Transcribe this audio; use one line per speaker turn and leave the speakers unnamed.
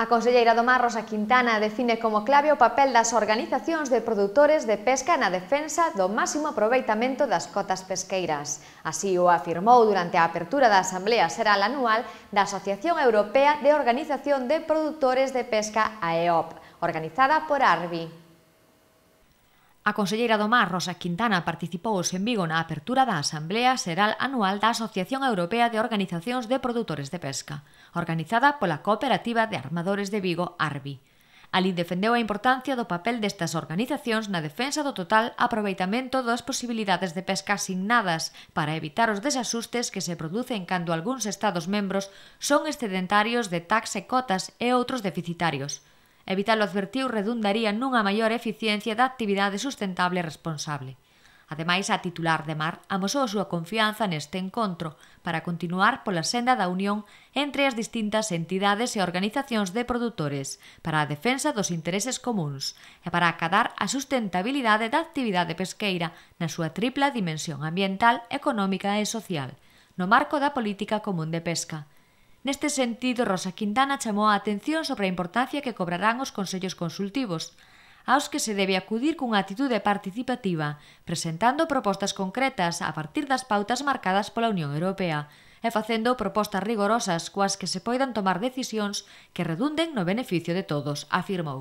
A conselleira do Mar, Rosa Quintana, define como clave o papel das organizacións de produtores de pesca na defensa do máximo aproveitamento das cotas pesqueiras. Así o afirmou durante a apertura da Asamblea Seral Anual da Asociación Europea de Organización de Produtores de Pesca AEOP, organizada por ARBI. A conselleira do Mar, Rosa Quintana, participou hoxe en Vigo na apertura da Asamblea Seral Anual da Asociación Europea de Organizacións de Produtores de Pesca, organizada pola Cooperativa de Armadores de Vigo, ARBI. Ali defendeu a importancia do papel destas organizacións na defensa do total aproveitamento das posibilidades de pesca asignadas para evitar os desasustes que se producen cando algúns estados membros son excedentarios de tax e cotas e outros deficitarios – Evitar o advertiu redundaría nunha maior eficiencia da actividade sustentable e responsable. Ademais, a titular de Mar amosou a súa confianza neste encontro para continuar pola senda da unión entre as distintas entidades e organizacións de produtores para a defensa dos intereses comuns e para acadar a sustentabilidade da actividade pesqueira na súa tripla dimensión ambiental, económica e social, no marco da política común de pesca – Neste sentido, Rosa Quintana chamou a atención sobre a importancia que cobrarán os consellos consultivos, aos que se debe acudir cunha atitude participativa, presentando propostas concretas a partir das pautas marcadas pola Unión Europea e facendo propostas rigorosas coas que se poidan tomar decisións que redunden no beneficio de todos, afirmou.